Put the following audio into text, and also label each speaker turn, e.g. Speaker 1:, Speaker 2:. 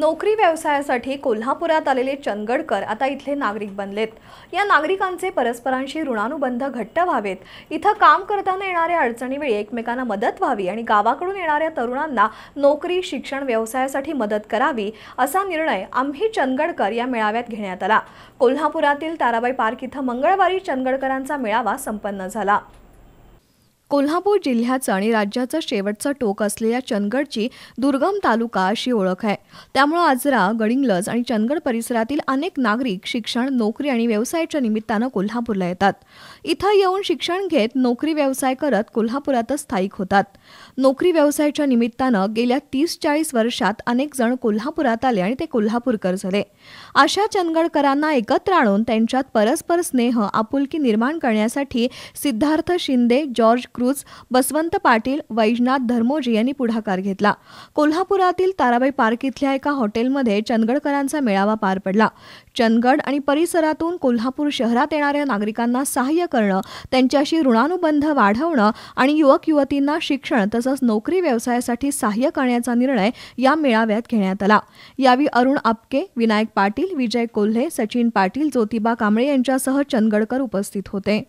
Speaker 1: नोकरी व्यवसायासाठी कोल्हापुरात आलेले चंदगडकर आता इथले नागरिक बनलेत या नागरिकांचे परस्परांशी ऋणानुबंध घट्ट व्हावेत इथं काम करताना येणाऱ्या अडचणीवेळी एकमेकांना मदत व्हावी आणि गावाकडून येणाऱ्या तरुणांना नोकरी शिक्षण व्यवसायासाठी मदत करावी असा निर्णय आम्ही चंदगडकर या मेळाव्यात घेण्यात आला कोल्हापुरातील ताराबाई पार्क इथं मंगळवारी चंदगडकरांचा मेळावा संपन्न झाला कोल्हापूर जिल्ह्याचं आणि राज्याचं शेवटचं टोक असलेल्या चंदगडची दुर्गम तालुका अशी ओळख आहे त्यामुळे आजरा गडिंगलज आणि चंदगड परिसरातील अनेक नागरिक शिक्षण नोकरी आणि व्यवसायाच्या निमित्तानं कोल्हापूरला येतात इथं येऊन शिक्षण घेत नोकरी व्यवसाय करत कोल्हापुरातच स्थायिक होतात नोकरी व्यवसायाच्या निमित्तानं गेल्या तीस चाळीस वर्षात अनेक जण कोल्हापुरात आले आणि ते कोल्हापूरकर झाले अशा चंदगडकरांना एकत्र आणून त्यांच्यात परस्पर स्नेह आपुलकी निर्माण करण्यासाठी सिद्धार्थ शिंदे जॉर्ज क्रूज बसवंत पाटील वैजनाथ धर्मोजी यांनी पुढाकार घेतला कोल्हापुरातील ताराबाई पार्क इथल्या एका हॉटेलमध्ये चंदगडकरांचा मेळावा पार पडला चंदगड आणि परिसरातून कोल्हापूर शहरात येणाऱ्या नागरिकांना सहाय्य करणं त्यांच्याशी ऋणानुबंध वाढवणं आणि युवक युवतींना शिक्षण तसंच नोकरी व्यवसायासाठी सहाय्य करण्याचा निर्णय या मेळाव्यात घेण्यात आला यावेळी अरुण आपके विनायक पाटील विजय कोल्हे सचिन पाटील ज्योतिबा कांबळे यांच्यासह चंदगडकर उपस्थित होते